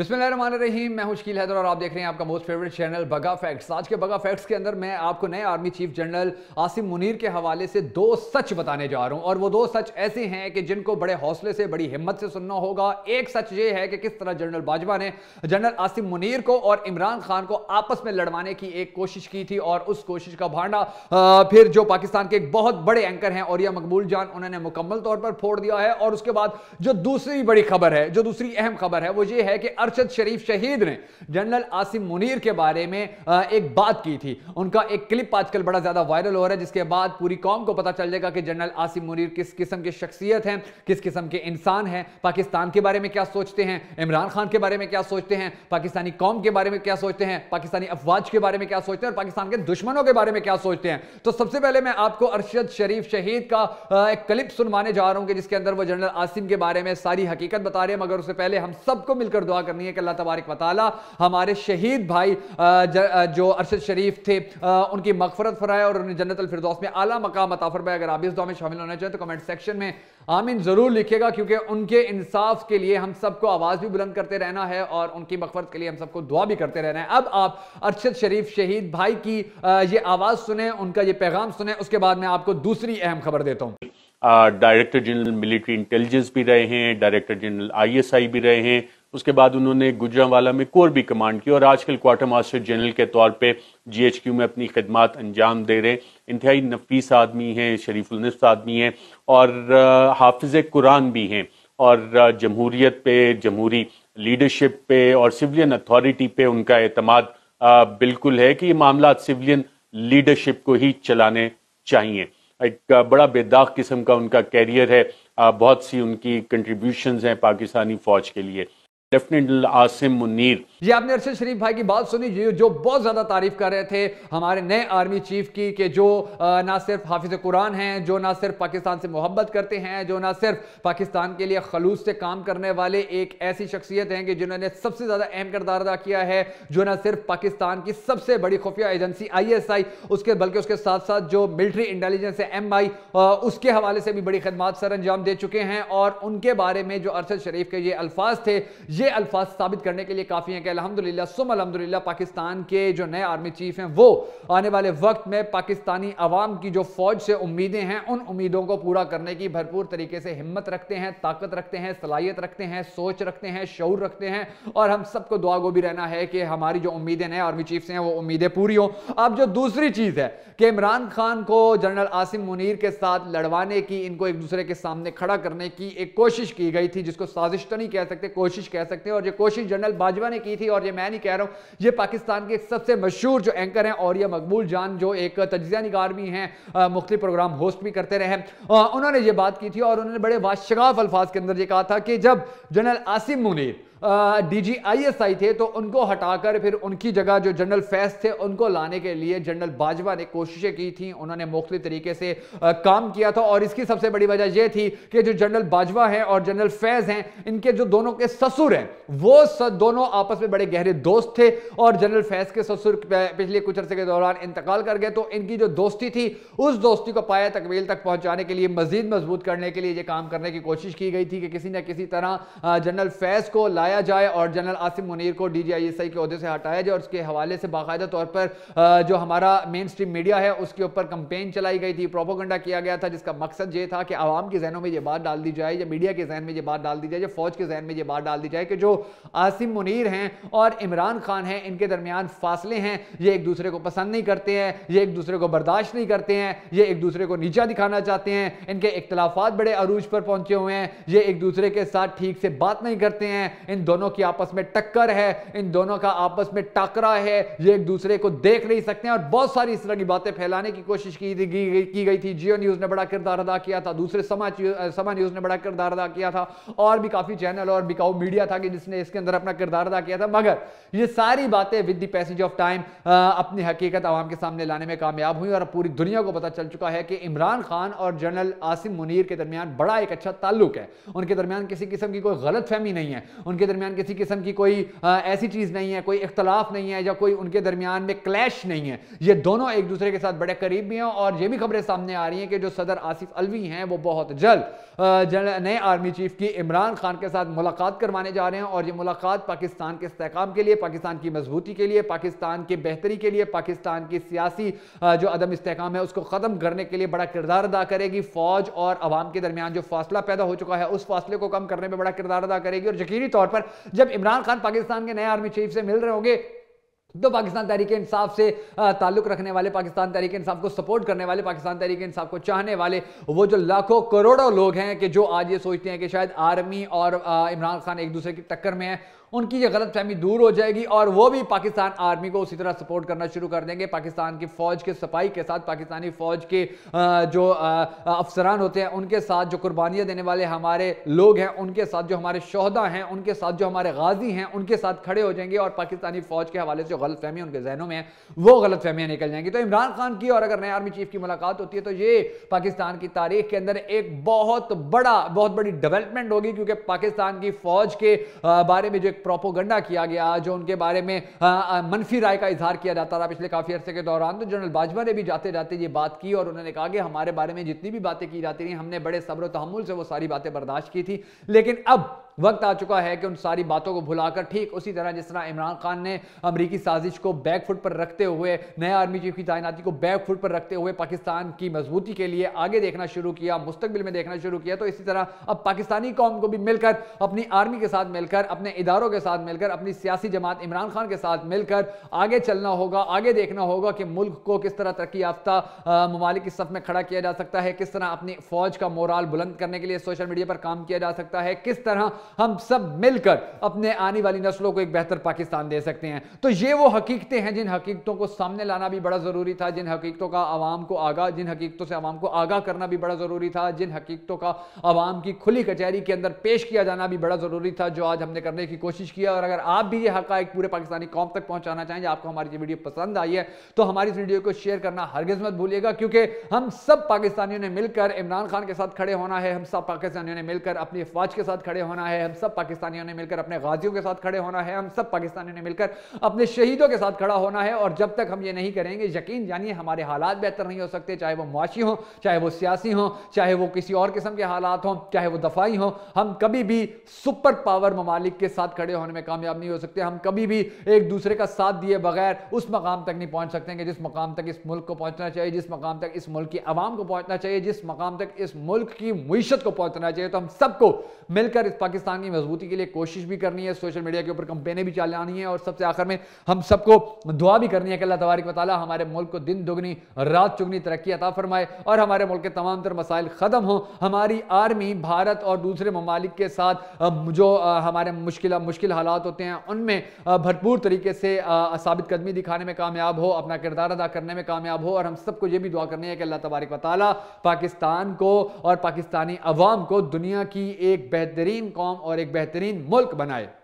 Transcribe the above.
रहीम मैं मुश्किल हैदर और आप देख रहे हैं आपका मोस्ट फेवरेट चैनल बगा फैक्ट्स आज के बगा फैक्ट्स के अंदर मैं आपको नए army chief general Asim Munir के हवाले से दो सच बताने जा रहा हूं और वो दो सच ऐसे हैं कि जिनको बड़े हौसले से बड़ी हिम्मत से सुनना होगा एक सच ये है कि किस तरह जनरल बाजवा ने जनरल आसिम मुनीर को और इमरान खान को आपस में लड़वाने की एक कोशिश की थी और उस कोशिश का भांडा फिर जो पाकिस्तान के एक बहुत बड़े एंकर हैं औरिया मकबूल जान उन्होंने मुकम्मल तौर पर फोड़ दिया है और उसके बाद जो दूसरी बड़ी खबर है जो दूसरी अहम खबर है वो ये है कि अरशद शरीफ शहीद ने जनरल आसिम मुनीर के बारे में एक बात की थी उनका एक क्लिप आजकल बड़ा ज्यादा वायरल हो रहा है जिसके बाद पूरी कौम को पता चल जाएगा कि जनरल आसिम मुनीर किस किस्म की शख्सियत है किस किस्म के इंसान है पाकिस्तान के बारे में क्या सोचते हैं इमरान खान के बारे में क्या सोचते हैं पाकिस्तानी कौम के बारे में क्या सोचते हैं पाकिस्तानी अफवाज के बारे में क्या सोचते हैं और पाकिस्तान के दुश्मनों के बारे में क्या सोचते हैं तो सबसे पहले मैं आपको अरशद शरीफ शहीद का एक क्लिप सुनवाने जा रहा हूँ जिसके अंदर वो जनरल आसिम के बारे में सारी हकीकत बता रहे हैं मगर उससे पहले हम सबको मिलकर दुआ कर करनी है कि अल्लाह तबारक वाली हमारे शहीद भाई जो अरशद शरीफ थे उनकी मकफरत फराए और उन्हें जन्नत अलफरदौस में आला मकाम अता भाई अगर आप इस दुआ में शामिल होना चाहें तो कमेंट सेक्शन में आमिन ज़रूर लिखेगा क्योंकि उनके इंसाफ के लिए हम सबको आवाज़ भी बुलंद करते रहना है और उनकी मकफरत के लिए हम सबको दुआ भी करते रहना है अब आप अरशद शरीफ शहीद भाई की ये आवाज़ सुने उनका ये पैगाम सुने उसके बाद में आपको दूसरी अहम खबर देता हूँ डायरेक्टर जनरल मिलिट्री इंटेलिजेंस भी रहे हैं डायरेक्टर जनरल आईएसआई भी रहे हैं उसके बाद उन्होंने गुजरावाला में कोर भी कमांड की और आजकल क्वार्टर मास्टर जनरल के तौर पे जीएचक्यू में अपनी खदमात अंजाम दे रहे हैं इंतहाई नफीस आदमी हैं शरीफुलनस आदमी हैं और हाफिज कुरान भी हैं और जमहूरीत पे जमहूरी लीडरशिप पे और सिविलियन अथॉरिटी पे उनका अतमाद बिल्कुल है कि ये मामला सिविलियन लीडरशिप को ही चलाने चाहिए एक बड़ा बेदाग किस्म का उनका कैरियर है बहुत सी उनकी कंट्रीब्यूशंस हैं पाकिस्तानी फ़ौज के लिए डेफिनेटली आसिम मुनीर ये आपने अरशद शरीफ भाई की बात सुनी जो बहुत ज़्यादा तारीफ कर रहे थे हमारे नए आर्मी चीफ की कि जो ना सिर्फ हाफिज कुरान हैं जो ना सिर्फ पाकिस्तान से मोहब्बत करते हैं जो ना सिर्फ पाकिस्तान के लिए खलूस से काम करने वाले एक ऐसी शख्सियत हैं कि जिन्होंने सबसे ज़्यादा अहम करदार अदा किया है जो ना सिर्फ पाकिस्तान की सबसे बड़ी खुफिया एजेंसी आई एस आई उसके बल्कि उसके साथ साथ जो मिलिट्री इंटेलिजेंस है एम आई उसके हवाले से भी बड़ी खदमात सर अंजाम दे चुके हैं और उनके बारे में जो अरशद शरीफ के ये अल्फाज थे ये अल्फाज साबित करने के लिए काफ़ी हैं कि अलहमदिल्ला सुम अलहमदिल्ला पाकिस्तान के जो नए आर्मी चीफ हैं वो आने वाले वक्त में पाकिस्तानी आवाम की जो फौज से उम्मीदें हैं उन उम्मीदों को पूरा करने की भरपूर तरीके से हिम्मत रखते हैं ताकत रखते हैं सलाहियत रखते हैं सोच रखते हैं शौर रखते हैं और हम सबको दुआ गो भी रहना है कि हमारी जो उम्मीदें नए आर्मी चीफ से हैं वो उम्मीदें पूरी हों अब जो दूसरी चीज़ है कि इमरान खान को जनरल आसिम मुनीर के साथ लड़वाने की इनको एक दूसरे के सामने खड़ा करने की एक कोशिश की गई थी जिसको साजिश तो नहीं कह सकते कोशिश कह सकते हैं और ये कोशिश जनरल बाजवा ने की थी और ये मैं नहीं कह रहा हूँ ये पाकिस्तान के सबसे मशहूर जो एंकर हैं और यह मकबूल जान जो एक तजिया निगार भी हैं मुख्तु प्रोग्राम होस्ट भी करते रहे उन्होंने ये बात की थी और उन्होंने बड़े बादशगाफ अल्फाज के अंदर ये कहा था कि जब जनरल आसिम मुनीर डीजीआईएसआई थे तो उनको हटाकर फिर उनकी जगह जो जनरल फैज थे उनको लाने के लिए जनरल बाजवा ने कोशिशें की थी उन्होंने मुख्तु तरीके से आ, काम किया था और इसकी सबसे बड़ी वजह यह थी कि जो जनरल बाजवा है और जनरल फैज हैं इनके जो दोनों के ससुर हैं वो दोनों आपस में बड़े गहरे दोस्त थे और जनरल फैज के ससुर पिछले कुछ अरसे के दौरान इंतकाल कर गए तो इनकी जो दोस्ती थी उस दोस्ती को पाया तकमील तक पहुंचाने के लिए मजीद मजबूत करने के लिए ये काम करने की कोशिश की गई थी कि किसी न किसी तरह जनरल फैज को लाया हटाया जाए और जनरल आसिम मुनीर को डीजीआईएसआई के अहदे से हटाया जाए और उसके हवाले से बाकायदा तौर पर जो हमारा मेन स्ट्रीम मीडिया है उसके ऊपर कंपेन चलाई गई थी प्रोपोगंडा किया गया था जिसका मकसद ये था कि आवाम के जहनों में ये बात डाल दी जाए या मीडिया के जहन में ये बात डाल दी जाए या फौज के जहन में ये बात डाल दी जाए कि जो आसिम मुनीर हैं और इमरान खान हैं इनके दरमियान फासले हैं ये एक दूसरे को पसंद नहीं करते हैं ये एक दूसरे को बर्दाश्त नहीं करते हैं ये एक दूसरे को नीचा दिखाना चाहते हैं इनके इख्तलाफात बड़े अरूज पर पहुंचे हुए हैं ये एक दूसरे के साथ ठीक से बात नहीं करते हैं इन दोनों की आपस में टक्कर है इन दोनों का आपस में टकरा है ये एक दूसरे को देख नहीं सकते और बहुत सारी इस तरह की बातें फैलाने की कोशिश की थी की गई थी जियो न्यूज़ ने बड़ा किरदार अदा किया था दूसरे समाज समा न्यूज़ ने बड़ा किरदार अदा किया था और भी काफ़ी चैनल और बिकाऊ मीडिया था कि जिसने इसके अंदर अपना किरदार अदा किया था मगर ये सारी बातें with the passage of time अपनी हकीकत आवाम के सामने लाने में कामयाब हुई और पूरी दुनिया को पता चल चुका है कि इमरान खान और जनरल आसिम मुनीर के दरमियान बड़ा एक अच्छा ताल्लुक है उनके दरमियान किसी किस्म की कोई गलत नहीं है उनके दरमियान किसी किस्म की कोई आ, ऐसी चीज़ नहीं है कोई इख्तलाफ नहीं है या कोई उनके दरमियान में क्लैश नहीं है ये दोनों एक दूसरे के साथ बड़े करीब भी हैं और ये भी खबरें सामने आ रही हैं कि जो सदर आसिफ अलवी हैं वो बहुत जल्द नए आर्मी चीफ की इमरान खान के साथ मुलाकात करवाने जा रहे हैं और ये मुलाकात पाकिस्तान के इसकाम के लिए पाकिस्तान की मजबूती के लिए पाकिस्तान के बेहतरी के लिए पाकिस्तान की सियासी जो अदम इसकाम है उसको ख़त्म करने के लिए बड़ा किरदार अदा करेगी फौज और आवाम के दरमियान जो फासला पैदा हो चुका है उस फासले को कम करने में बड़ा किरदार अदा करेगी और यकीनी तौर पर जब इमरान खान पाकिस्तान के नए आर्मी चीफ से मिल रहे होंगे तो पाकिस्तान तहरीक इंसाफ से ताल्लुक रखने वाले पाकिस्तान तहरीक इंसाफ को सपोर्ट करने वाले पाकिस्तान तहरीक इंसाफ को चाहने वाले वो जो लाखों करोड़ों लोग हैं कि जो आज ये सोचते हैं कि शायद आर्मी और इमरान खान एक दूसरे की टक्कर में है उनकी ये गलत फहमी दूर हो जाएगी और वो भी पाकिस्तान आर्मी को उसी तरह सपोर्ट करना शुरू कर देंगे पाकिस्तान की फौज के सफाई के साथ पाकिस्तानी फौज के जो अफसरान होते हैं उनके साथ जो कुर्बानियाँ देने वाले हमारे लोग हैं उनके साथ जो हमारे शहदा हैं उनके साथ जो हमारे गाजी हैं उनके साथ खड़े हो जाएंगे और पाकिस्तानी फौज के हवाले से गलत फहमी उनके जहनों में वो गलत फहमियाँ निकल जाएंगी तो इमरान खान की और अगर नए आर्मी चीफ की मुलाकात होती है तो ये पाकिस्तान की तारीख के अंदर एक बहुत बड़ा बहुत बड़ी डेवलपमेंट होगी क्योंकि पाकिस्तान की फौज के बारे में जो एक प्रोपोगंडा किया गया जो उनके बारे में हाँ, हाँ, मनफी राय का इजहार किया जाता रहा पिछले काफी अरसे के दौरान तो जनरल बाजवा ने भी जाते जाते ये बात की और उन्होंने कहा कि हमारे बारे में जितनी भी बातें की जाती रही हमने बड़े सब्र तहमुल से वो सारी बातें बर्दाश्त की थी लेकिन अब वक्त आ चुका है कि उन सारी बातों को भुलाकर ठीक उसी तरह जिस तरह इमरान खान ने अमरीकी साजिश को बैक फुट पर रखते हुए नया आर्मी चीफ की तैनाती को बैक फुट पर रखते हुए पाकिस्तान की मजबूती के लिए आगे देखना शुरू किया मुस्तबिल में देखना शुरू किया तो इसी तरह अब पाकिस्तानी कौम को भी मिलकर अपनी आर्मी के साथ मिलकर अपने इदारों के साथ मिलकर अपनी सियासी जमात इमरान खान के साथ मिलकर आगे चलना होगा आगे देखना होगा कि मुल्क को किस तरह तरक्की याफ्ता ममालिक सफ में खड़ा किया जा सकता है किस तरह अपनी फौज का मोराल बुलंद करने के लिए सोशल मीडिया पर काम किया जा सकता है किस तरह हम सब मिलकर अपने आने वाली नस्लों को एक बेहतर पाकिस्तान दे सकते हैं तो ये वो हकीकतें हैं जिन हकीकतों को सामने लाना भी बड़ा ज़रूरी था जिन हकीकतों का आवाम को आगा जिन हकीकतों से आवाम को आगाह करना भी बड़ा ज़रूरी था जिन हकीकतों का आवाम की खुली कचहरी के अंदर पेश किया जाना भी बड़ा ज़रूरी था जो आज हमने करने की कोशिश किया और अगर आप भी ये हकाइक पूरे पाकिस्तानी कौम तक पहुंचाना चाहेंगे आपको हमारी वीडियो पसंद आई है तो हमारी इस वीडियो को शेयर करना हरगिज मत भूलिएगा क्योंकि हम सब पाकिस्तानियों ने मिलकर इमरान खान के साथ खड़े होना है हम सब पाकिस्तानियों ने मिलकर अपनी अफवाज के साथ खड़े होना है है हम सब पाकिस्तानियों ने मिलकर अपने गाजियों के साथ खड़े होना है हम सब पाकिस्तानियों ने मिलकर अपने शहीदों के साथ खड़ा होना है और जब तक हम ये नहीं करेंगे यकीन जानिए हमारे हालात बेहतर नहीं हो सकते चाहे वो मुआशी हों चाहे वो सियासी हों चाहे वो किसी और किस्म के हालात हों चाहे वो दफाई हों हम कभी भी सुपर पावर ममालिक के साथ खड़े होने में कामयाब नहीं हो सकते हम कभी भी एक दूसरे का साथ दिए बगैर उस मकाम तक नहीं पहुँच सकते कि जिस मकाम तक इस मुल्क को पहुँचना चाहिए जिस मकाम तक इस मुल्क की आवाम को पहुँचना चाहिए जिस मकाम तक इस मुल्क की मीशत को पहुँचना चाहिए तो हम सबको मिलकर इस पाकिस्तान पाकिस्तान की मजबूती के लिए कोशिश भी करनी है सोशल मीडिया के ऊपर कंपेनें भी चलानी है और सबसे आखिर में हम सबको दुआ भी करनी है कि अल्लाह तबारक वाली हमारे मुल्क को दिन दोगुनी रात चुगनी तरक्की अता फरमाए और हमारे मुल्क के तमाम तर मसाइल ख़त्म हों हमारी आर्मी भारत और दूसरे ममालिक के साथ जो हमारे मुश्किल मुश्किल हालात होते हैं उनमें भरपूर तरीके से साबित कदमी दिखाने में कामयाब हो अपना किरदार अदा करने में कामयाब हो और हम सबको ये भी दुआ करनी है कि अल्लाह तबारिक वाली पाकिस्तान को और पाकिस्तानी अवाम को दुनिया की एक बेहतरीन कौम कौम और एक बेहतरीन मुल्क बनाए